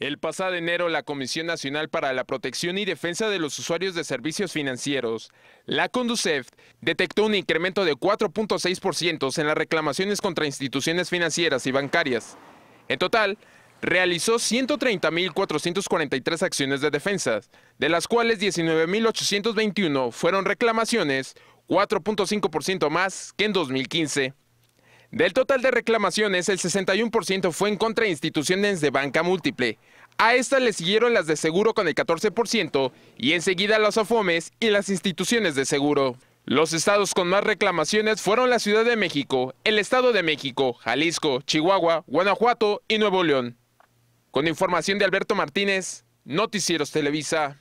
El pasado enero, la Comisión Nacional para la Protección y Defensa de los Usuarios de Servicios Financieros, la CONDUCEF, detectó un incremento de 4.6% en las reclamaciones contra instituciones financieras y bancarias. En total, realizó 130.443 acciones de defensa, de las cuales 19.821 fueron reclamaciones, 4.5% más que en 2015. Del total de reclamaciones, el 61% fue en contra de instituciones de banca múltiple. A estas le siguieron las de seguro con el 14% y enseguida las AFOMES y las instituciones de seguro. Los estados con más reclamaciones fueron la Ciudad de México, el Estado de México, Jalisco, Chihuahua, Guanajuato y Nuevo León. Con información de Alberto Martínez, Noticieros Televisa.